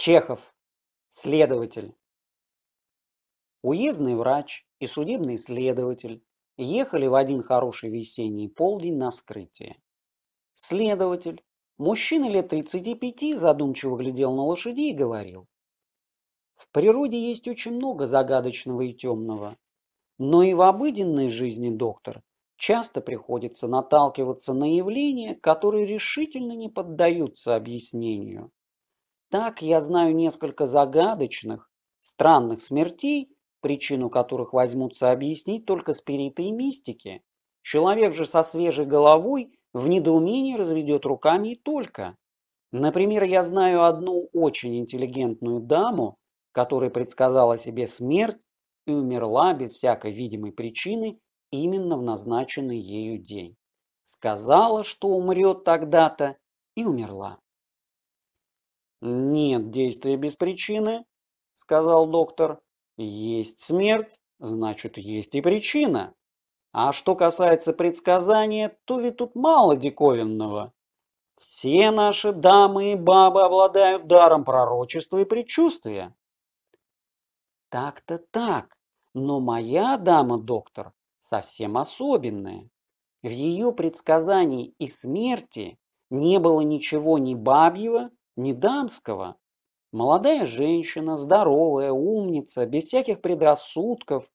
Чехов, следователь. Уездный врач и судебный следователь ехали в один хороший весенний полдень на вскрытие. Следователь, мужчина лет 35, задумчиво глядел на лошадей и говорил. В природе есть очень много загадочного и темного, но и в обыденной жизни доктор часто приходится наталкиваться на явления, которые решительно не поддаются объяснению. Так я знаю несколько загадочных, странных смертей, причину которых возьмутся объяснить только спириты и мистики. Человек же со свежей головой в недоумении разведет руками и только. Например, я знаю одну очень интеллигентную даму, которая предсказала себе смерть и умерла без всякой видимой причины именно в назначенный ею день. Сказала, что умрет тогда-то, и умерла. Нет действия без причины, сказал доктор. Есть смерть, значит есть и причина. А что касается предсказания, то ведь тут мало диковинного. Все наши дамы и бабы обладают даром пророчества и предчувствия. Так-то так, но моя дама, доктор, совсем особенная. В ее предсказании и смерти не было ничего ни бабьего, Недамского молодая женщина, здоровая, умница, без всяких предрассудков.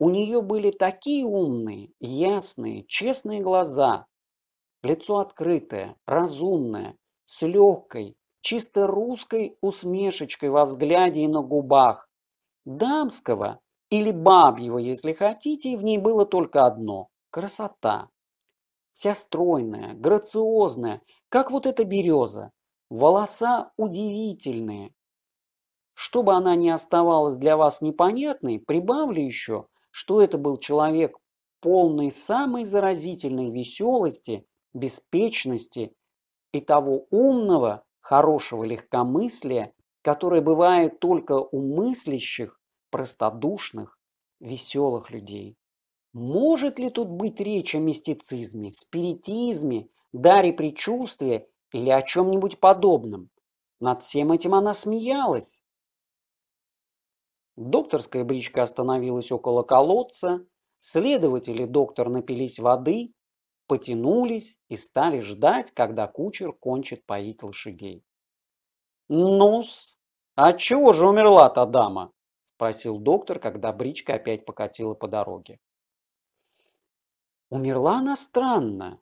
У нее были такие умные, ясные, честные глаза, лицо открытое, разумное, с легкой, чисто русской усмешечкой во взгляде и на губах. Дамского или бабьего, если хотите, в ней было только одно – красота. Вся стройная, грациозная, как вот эта береза, Волоса удивительные. Чтобы она не оставалась для вас непонятной, прибавлю еще, что это был человек полный самой заразительной веселости, беспечности и того умного, хорошего легкомыслия, которое бывает только у мыслящих, простодушных, веселых людей. Может ли тут быть речь о мистицизме, спиритизме, даре предчувствия или о чем-нибудь подобном. Над всем этим она смеялась. Докторская бричка остановилась около колодца, следователи доктор напились воды, потянулись и стали ждать, когда кучер кончит поить лошадей. ну а чего же умерла та дама?» – спросил доктор, когда бричка опять покатила по дороге. Умерла она странно.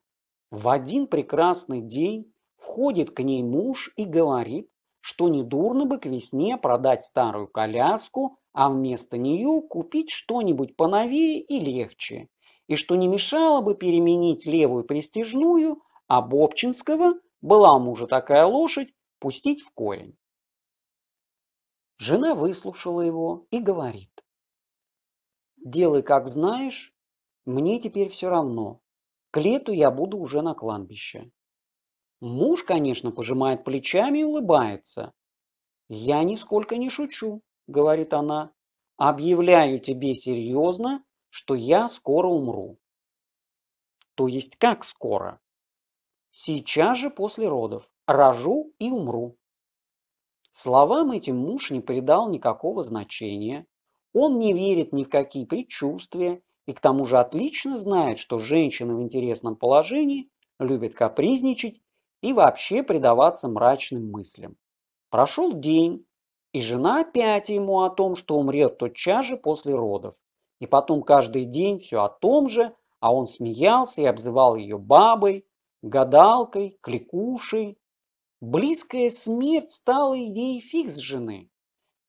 В один прекрасный день Входит к ней муж и говорит, что недурно бы к весне продать старую коляску, а вместо нее купить что-нибудь поновее и легче, и что не мешало бы переменить левую пристижную, а Бобчинского, была у мужа такая лошадь, пустить в корень. Жена выслушала его и говорит. «Делай, как знаешь, мне теперь все равно. К лету я буду уже на кладбище. Муж, конечно, пожимает плечами и улыбается. «Я нисколько не шучу», — говорит она. «Объявляю тебе серьезно, что я скоро умру». «То есть как скоро?» «Сейчас же после родов. Рожу и умру». Словам этим муж не придал никакого значения. Он не верит ни в какие предчувствия и к тому же отлично знает, что женщины в интересном положении любят капризничать и вообще предаваться мрачным мыслям. Прошел день, и жена опять ему о том, что умрет тотчас же после родов. И потом каждый день все о том же, а он смеялся и обзывал ее бабой, гадалкой, кликушей. Близкая смерть стала идеей фикс жены.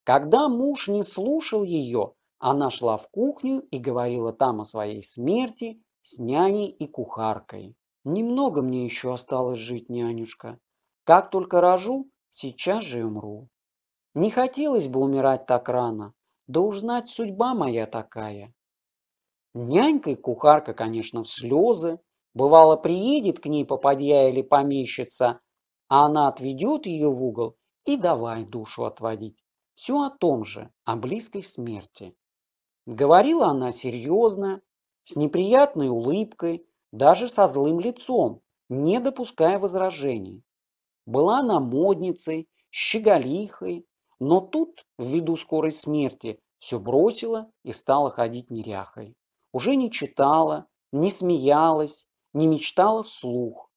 Когда муж не слушал ее, она шла в кухню и говорила там о своей смерти с няней и кухаркой. Немного мне еще осталось жить, нянюшка. Как только рожу, сейчас же умру. Не хотелось бы умирать так рано, да уж знать судьба моя такая. Нянька и кухарка, конечно, в слезы. Бывало, приедет к ней попадья или помещица, а она отведет ее в угол и давай душу отводить. Все о том же, о близкой смерти. Говорила она серьезно, с неприятной улыбкой, даже со злым лицом, не допуская возражений. Была она модницей, щеголихой, но тут, ввиду скорой смерти, все бросила и стала ходить неряхой. Уже не читала, не смеялась, не мечтала вслух.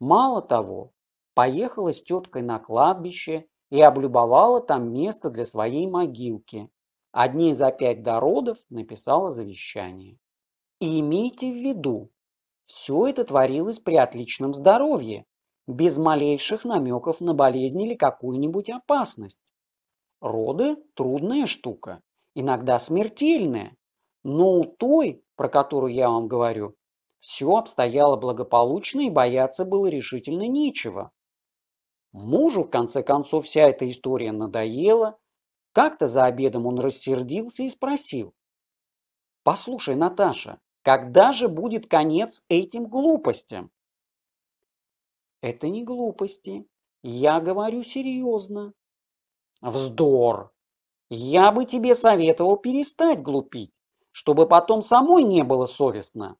Мало того, поехала с теткой на кладбище и облюбовала там место для своей могилки. Одни за пять до родов написала завещание. И имейте в виду, все это творилось при отличном здоровье, без малейших намеков на болезнь или какую-нибудь опасность. Роды – трудная штука, иногда смертельная, но у той, про которую я вам говорю, все обстояло благополучно и бояться было решительно нечего. Мужу, в конце концов, вся эта история надоела. Как-то за обедом он рассердился и спросил. «Послушай, Наташа, когда же будет конец этим глупостям? Это не глупости. Я говорю серьезно. Вздор. Я бы тебе советовал перестать глупить, чтобы потом самой не было совестно.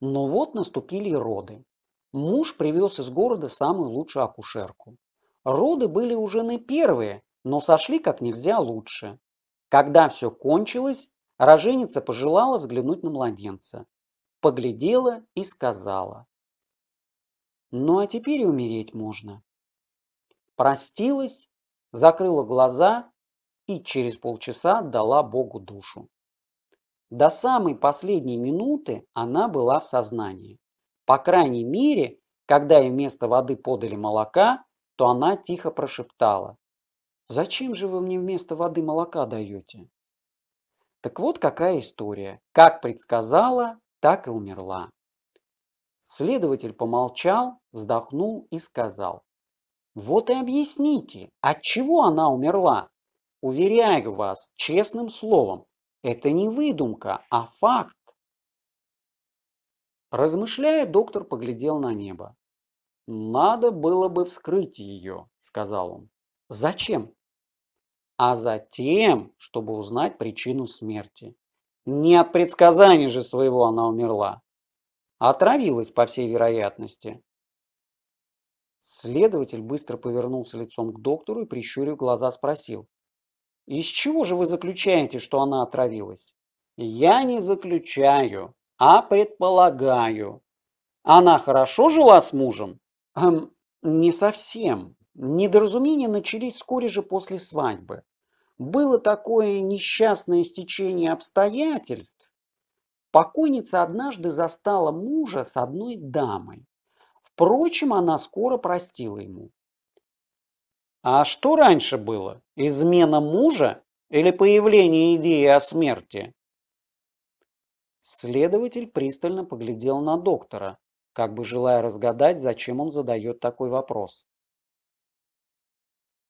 Но вот наступили роды. Муж привез из города самую лучшую акушерку. Роды были уже не первые, но сошли как нельзя лучше. Когда все кончилось, Роженица пожелала взглянуть на младенца, поглядела и сказала. «Ну а теперь и умереть можно». Простилась, закрыла глаза и через полчаса дала Богу душу. До самой последней минуты она была в сознании. По крайней мере, когда ей вместо воды подали молока, то она тихо прошептала. «Зачем же вы мне вместо воды молока даете?» Так вот какая история. Как предсказала, так и умерла. Следователь помолчал, вздохнул и сказал. Вот и объясните, от чего она умерла. Уверяю вас, честным словом, это не выдумка, а факт. Размышляя, доктор поглядел на небо. «Надо было бы вскрыть ее», — сказал он. «Зачем?» а затем, чтобы узнать причину смерти. Не от предсказания же своего она умерла. А отравилась, по всей вероятности. Следователь быстро повернулся лицом к доктору и, прищурив глаза, спросил. «Из чего же вы заключаете, что она отравилась?» «Я не заключаю, а предполагаю. Она хорошо жила с мужем?» эм, «Не совсем», Недоразумения начались вскоре же после свадьбы. Было такое несчастное стечение обстоятельств. Покойница однажды застала мужа с одной дамой. Впрочем, она скоро простила ему. А что раньше было? Измена мужа или появление идеи о смерти? Следователь пристально поглядел на доктора, как бы желая разгадать, зачем он задает такой вопрос.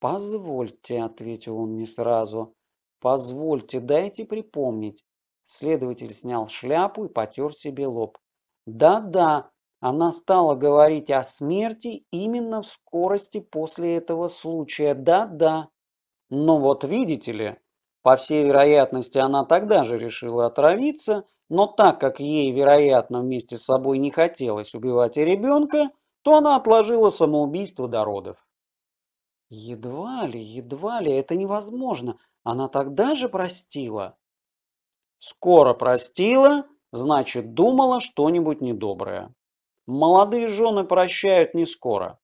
«Позвольте», — ответил он не сразу. «Позвольте, дайте припомнить». Следователь снял шляпу и потер себе лоб. «Да-да, она стала говорить о смерти именно в скорости после этого случая. Да-да». Но вот видите ли», по всей вероятности, она тогда же решила отравиться, но так как ей, вероятно, вместе с собой не хотелось убивать и ребенка, то она отложила самоубийство до родов. Едва ли, едва ли, это невозможно. Она тогда же простила. Скоро простила, значит, думала что-нибудь недоброе. Молодые жены прощают не скоро.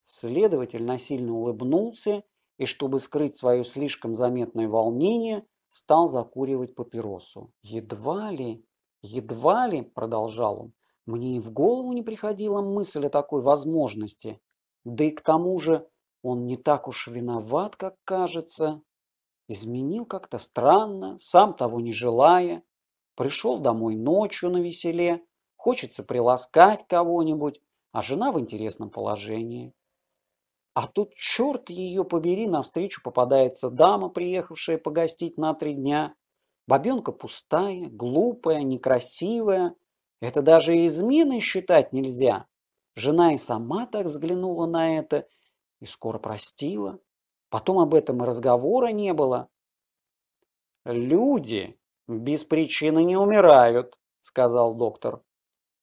Следователь насильно улыбнулся и, чтобы скрыть свое слишком заметное волнение, стал закуривать папиросу. «Едва ли, едва ли», — продолжал он, — «мне и в голову не приходила мысль о такой возможности. Да и к тому же он не так уж виноват, как кажется. Изменил как-то странно, сам того не желая. Пришел домой ночью на веселе, хочется приласкать кого-нибудь, а жена в интересном положении. А тут, черт ее побери, навстречу попадается дама, приехавшая погостить на три дня. Бабенка пустая, глупая, некрасивая. Это даже измены считать нельзя. Жена и сама так взглянула на это и скоро простила. Потом об этом и разговора не было. «Люди без причины не умирают», — сказал доктор.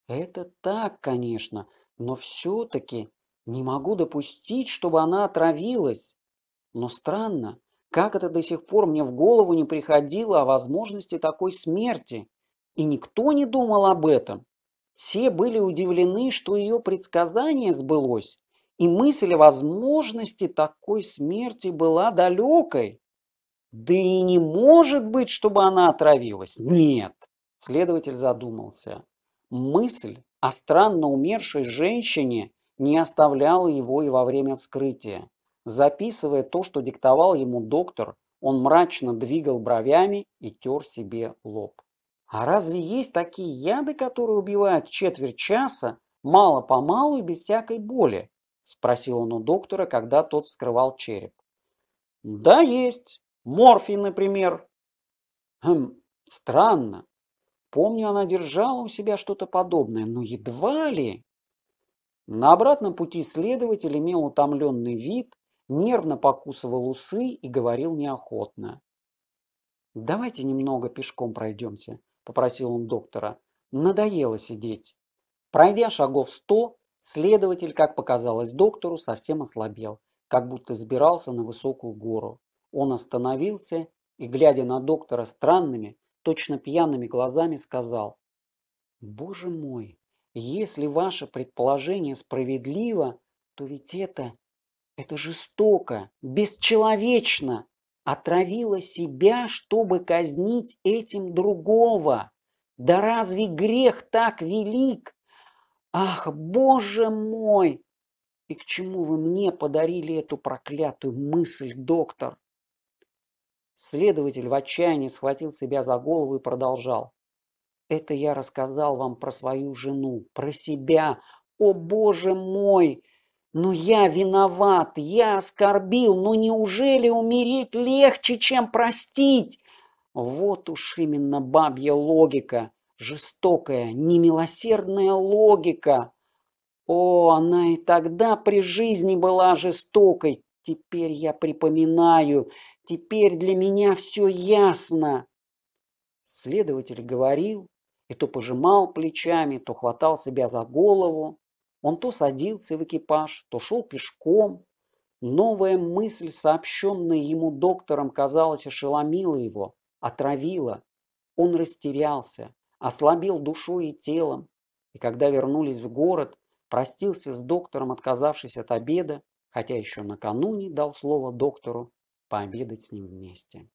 «Это так, конечно, но все-таки не могу допустить, чтобы она отравилась. Но странно, как это до сих пор мне в голову не приходило о возможности такой смерти, и никто не думал об этом. Все были удивлены, что ее предсказание сбылось, и мысль о возможности такой смерти была далекой. Да и не может быть, чтобы она отравилась. Нет. Следователь задумался. Мысль о странно умершей женщине не оставляла его и во время вскрытия. Записывая то, что диктовал ему доктор, он мрачно двигал бровями и тер себе лоб. А разве есть такие яды, которые убивают четверть часа, мало-помалу и без всякой боли? Спросил он у доктора, когда тот вскрывал череп. Да, есть. Морфий, например. Хм, странно. Помню, она держала у себя что-то подобное, но едва ли. На обратном пути следователь имел утомленный вид, нервно покусывал усы и говорил неохотно. «Давайте немного пешком пройдемся попросил он доктора. Надоело сидеть. Пройдя шагов сто, следователь, как показалось доктору, совсем ослабел, как будто сбирался на высокую гору. Он остановился и, глядя на доктора странными, точно пьяными глазами, сказал, «Боже мой, если ваше предположение справедливо, то ведь это... это жестоко, бесчеловечно!» отравила себя, чтобы казнить этим другого. Да разве грех так велик? Ах, Боже мой! И к чему вы мне подарили эту проклятую мысль, доктор? Следователь в отчаянии схватил себя за голову и продолжал. Это я рассказал вам про свою жену, про себя. О, Боже мой! Но «Ну, я виноват, я оскорбил, но ну, неужели умереть легче, чем простить? Вот уж именно бабья логика, жестокая, немилосердная логика. О, она и тогда при жизни была жестокой. Теперь я припоминаю, теперь для меня все ясно. Следователь говорил и то пожимал плечами, то хватал себя за голову. Он то садился в экипаж, то шел пешком. Новая мысль, сообщенная ему доктором, казалось, ошеломила его, отравила. Он растерялся, ослабил душой и телом. И когда вернулись в город, простился с доктором, отказавшись от обеда, хотя еще накануне дал слово доктору пообедать с ним вместе.